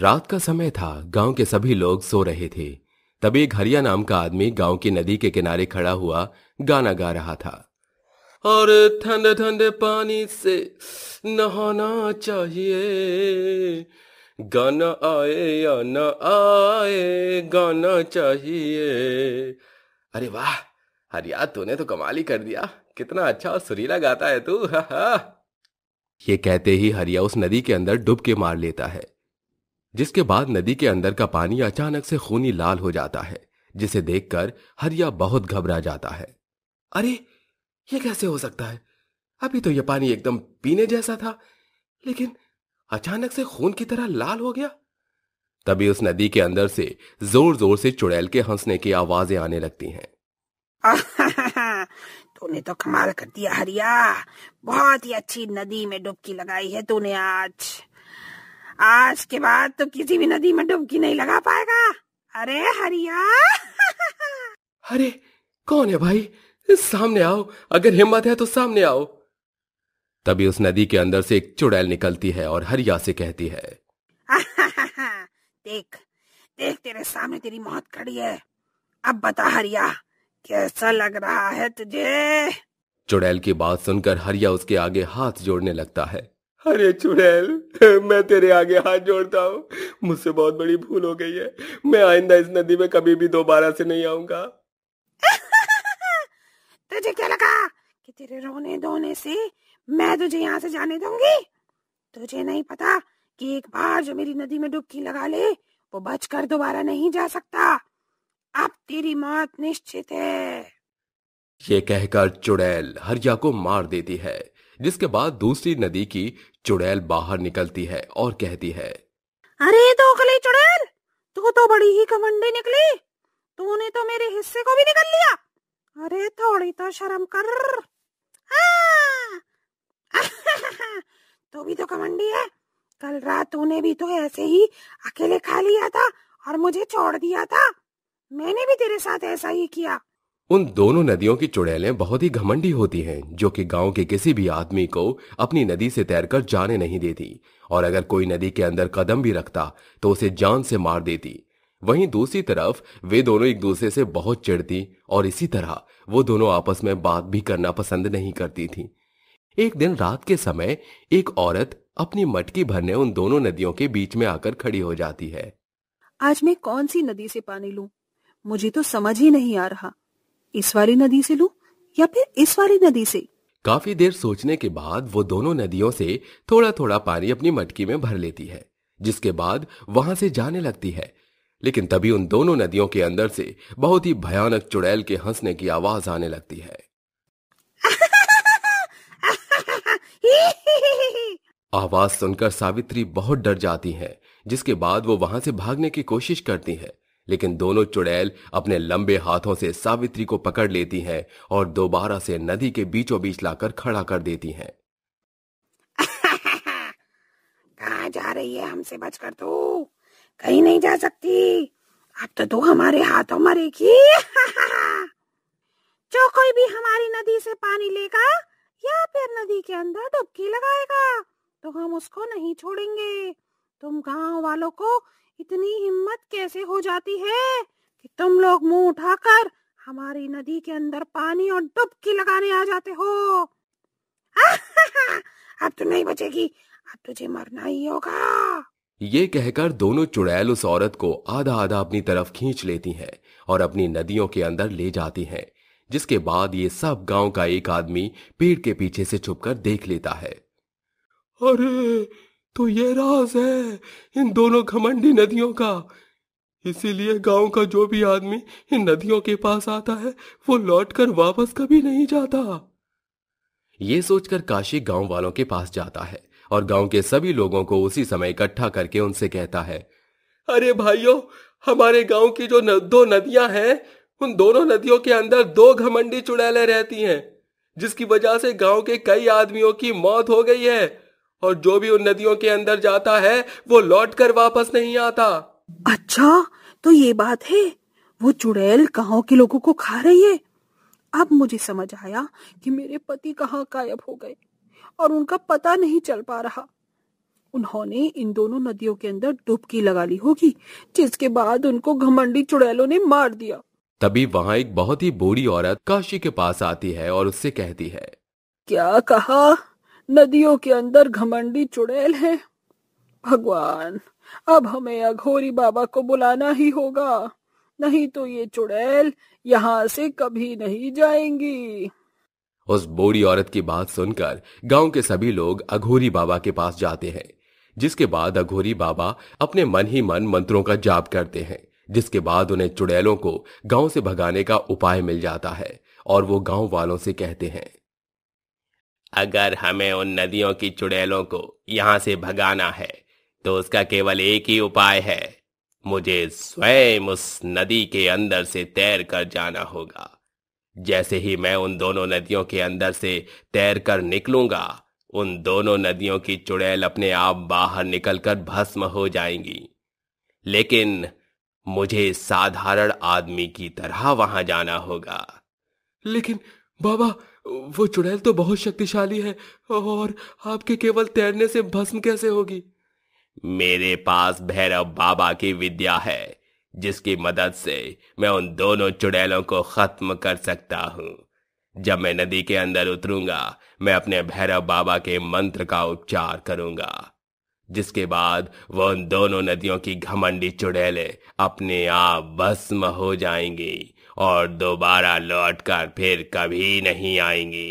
रात का समय था गांव के सभी लोग सो रहे थे तभी एक हरिया नाम का आदमी गांव की नदी के किनारे खड़ा हुआ गाना गा रहा था और ठंडे ठंडे पानी से नहाना चाहिए गाना आए या न आए गाना चाहिए अरे वाह हरिया तूने तो कमाल ही कर दिया कितना अच्छा और सुरीला गाता है तू हा हा ये कहते ही हरिया उस नदी के अंदर डुबके मार लेता है जिसके बाद नदी के अंदर का पानी अचानक से खूनी लाल हो जाता है जिसे देखकर हरिया बहुत घबरा जाता है अरे ये कैसे हो सकता है अभी तो यह पानी एकदम पीने जैसा था लेकिन अचानक से खून की तरह लाल हो गया तभी उस नदी के अंदर से जोर जोर से चुड़ैल के हंसने की आवाजें आने लगती हैं तूने तो कमाल कर दिया हरिया बहुत ही अच्छी नदी में डुबकी लगाई है तूने आज आज के बाद तो किसी भी नदी में डुबकी नहीं लगा पाएगा अरे हरिया अरे कौन है भाई सामने आओ अगर हिम्मत है तो सामने आओ तभी उस नदी के अंदर से एक चुड़ैल निकलती है और हरिया से कहती है देख देख तेरे सामने तेरी मौत खड़ी है अब बता हरिया कैसा लग रहा है तुझे चुड़ैल की बात सुनकर हरिया उसके आगे हाथ जोड़ने लगता है अरे चुड़ैल मैं तेरे आगे हाथ जोड़ता हूँ मुझसे बहुत बड़ी भूल हो गई है मैं आइंदा इस नदी में कभी भी दोबारा से नहीं आऊंगा तुझे क्या लगा कि तेरे रोने धोने से मैं तुझे यहाँ से जाने दूंगी तुझे नहीं पता कि एक बार जो मेरी नदी में डुबकी लगा ले वो बचकर दोबारा नहीं जा सकता अब तेरी मौत निश्चित है ये कहकर चुड़ैल हरिया को मार देती है जिसके बाद दूसरी नदी की चुड़ैल बाहर निकलती है और कहती है अरे तो चुड़ैल तू तो बड़ी ही कमंडी निकली तूने तो मेरे हिस्से को भी निकल लिया अरे थोड़ी तो शर्म कर तू भी तो कमंडी है कल रात तूने भी तो ऐसे ही अकेले खा लिया था और मुझे छोड़ दिया था मैंने भी तेरे साथ ऐसा ही किया उन दोनों नदियों की चुड़ैलें बहुत ही घमंडी होती हैं जो कि गांव के किसी भी आदमी को अपनी नदी से तैरकर जाने नहीं देती और अगर कोई नदी के अंदर कदम भी रखता तो उसे जान से मार देती वहीं दूसरी तरफ वे दोनों एक दूसरे से बहुत चिड़ती और इसी तरह वो दोनों आपस में बात भी करना पसंद नहीं करती थी एक दिन रात के समय एक औरत अपनी मटकी भरने उन दोनों नदियों के बीच में आकर खड़ी हो जाती है आज मैं कौन सी नदी से पानी लू मुझे तो समझ ही नहीं आ रहा इस वाली नदी से लू या फिर इस वाली नदी से काफी देर सोचने के बाद वो दोनों नदियों से थोड़ा थोड़ा पानी अपनी मटकी में भर लेती है जिसके बाद वहां से जाने लगती है लेकिन तभी उन दोनों नदियों के अंदर से बहुत ही भयानक चुड़ैल के हंसने की आवाज आने लगती है आवाज सुनकर सावित्री बहुत डर जाती है जिसके बाद वो वहां से भागने की कोशिश करती है लेकिन दोनों चुड़ैल अपने लंबे हाथों से सावित्री को पकड़ लेती हैं और दोबारा से नदी के बीचों बीच लाकर खड़ा कर देती हैं। कहा जा रही है हमसे बचकर तू कहीं नहीं जा सकती अब तो तू हमारे हाथों मरेगी जो कोई भी हमारी नदी से पानी लेगा या फिर नदी के अंदर डुबकी लगाएगा तो हम उसको नहीं छोड़ेंगे तुम गांव वालों को इतनी हिम्मत कैसे हो जाती है कि तुम लोग मुंह उठाकर हमारी नदी के अंदर पानी और डुबकी लगाने आ जाते हो अब तो नहीं बचेगी अब तुझे मरना ही होगा ये कहकर दोनों चुड़ैल उस औरत को आधा आधा अपनी तरफ खींच लेती हैं और अपनी नदियों के अंदर ले जाती हैं जिसके बाद ये सब गांव का एक आदमी पेड़ के पीछे से छुपकर देख लेता है अरे तो ये राज है इन दोनों घमंडी नदियों का इसीलिए गांव का जो भी आदमी इन नदियों के पास आता है वो लौटकर वापस कभी नहीं जाता ये सोचकर काशी गांव वालों के पास जाता है और गांव के सभी लोगों को उसी समय इकट्ठा करके उनसे कहता है अरे भाइयों हमारे गांव की जो न, दो नदियां हैं उन दोनों नदियों के अंदर दो घमंडी चुड़ैले रहती हैं जिसकी वजह से गांव के कई आदमियों की मौत हो गई है और जो भी उन नदियों के अंदर जाता है वो लौट कर वापस नहीं आता अच्छा तो ये बात है वो चुड़ैल गाँव के लोगों को खा रही है अब मुझे समझ आया कि मेरे पति कहाँ गायब हो गए और उनका पता नहीं चल पा रहा उन्होंने इन दोनों नदियों के अंदर डुबकी लगा ली होगी जिसके बाद उनको घमंडी चुड़ैलों ने मार दिया तभी वहाँ एक बहुत ही बूढ़ी औरत काशी के पास आती है और उससे कहती है क्या कहा नदियों के अंदर घमंडी चुड़ैल है भगवान अब हमें अघोरी बाबा को बुलाना ही होगा नहीं तो ये चुड़ैल यहाँ से कभी नहीं जाएंगी उस बूढ़ी औरत की बात सुनकर गांव के सभी लोग अघोरी बाबा के पास जाते हैं जिसके बाद अघोरी बाबा अपने मन ही मन मंत्रों का जाप करते हैं जिसके बाद उन्हें चुड़ैलों को गांव से भगाने का उपाय मिल जाता है और वो गांव वालों से कहते हैं अगर हमें उन नदियों की चुड़ैलों को यहां से भगाना है तो उसका केवल एक ही उपाय है मुझे स्वयं उस नदी के अंदर से तैर कर जाना होगा जैसे ही मैं उन दोनों नदियों के अंदर से तैर कर निकलूंगा उन दोनों नदियों की चुड़ैल अपने आप बाहर निकलकर भस्म हो जाएंगी लेकिन मुझे साधारण आदमी की तरह वहां जाना होगा लेकिन बाबा वो चुड़ैल तो बहुत शक्तिशाली है और आपके केवल तैरने से भस्म कैसे होगी मेरे पास भैरव बाबा की विद्या है जिसकी मदद से मैं उन दोनों चुड़ैलों को खत्म कर सकता हूँ जब मैं नदी के अंदर उतरूंगा मैं अपने भैरव बाबा के मंत्र का उपचार करूंगा जिसके बाद वो उन दोनों नदियों की घमंडी चुड़ैले अपने आप भस्म हो जाएंगी और दोबारा लौटकर फिर कभी नहीं आएंगी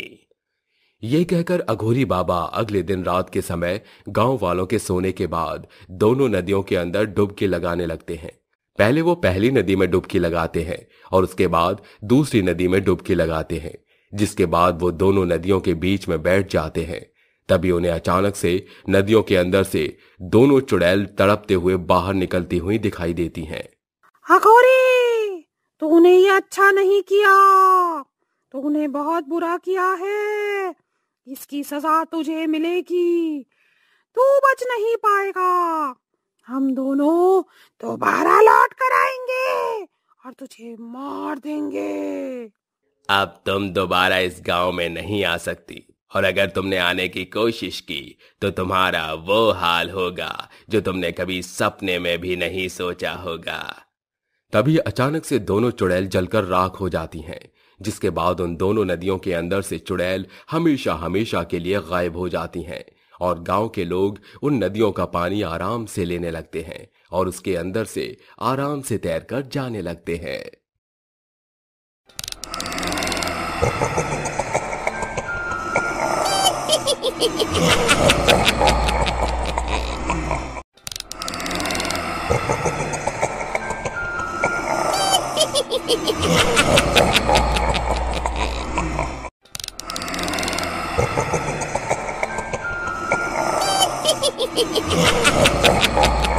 ये कहकर अघोरी बाबा अगले दिन रात के समय गांव वालों के सोने के बाद दोनों नदियों के अंदर डुबकी लगाने लगते हैं पहले वो पहली नदी में डुबकी लगाते हैं और उसके बाद दूसरी नदी में डुबकी लगाते हैं जिसके बाद वो दोनों नदियों के बीच में बैठ जाते हैं तभी उन्हें अचानक से नदियों के अंदर से दोनों चुड़ैल तड़पते हुए बाहर निकलती हुई दिखाई देती हैं। अघोरी तो उन्हें ये अच्छा नहीं किया तो उन्हें बहुत बुरा किया है इसकी सजा तुझे मिलेगी तू बच नहीं पाएगा हम दोनों दोबारा लौट कर आएंगे और तुझे मार देंगे अब तुम दोबारा इस गांव में नहीं आ सकती और अगर तुमने आने की कोशिश की तो तुम्हारा वो हाल होगा जो तुमने कभी सपने में भी नहीं सोचा होगा तभी अचानक से दोनों चुड़ैल जलकर राख हो जाती हैं जिसके बाद उन दोनों नदियों के अंदर से चुड़ैल हमेशा हमेशा के लिए गायब हो जाती हैं और गांव के लोग उन नदियों का पानी आराम से लेने लगते हैं और उसके अंदर से आराम से तैरकर जाने लगते हैं Ha ha ha ha! ha!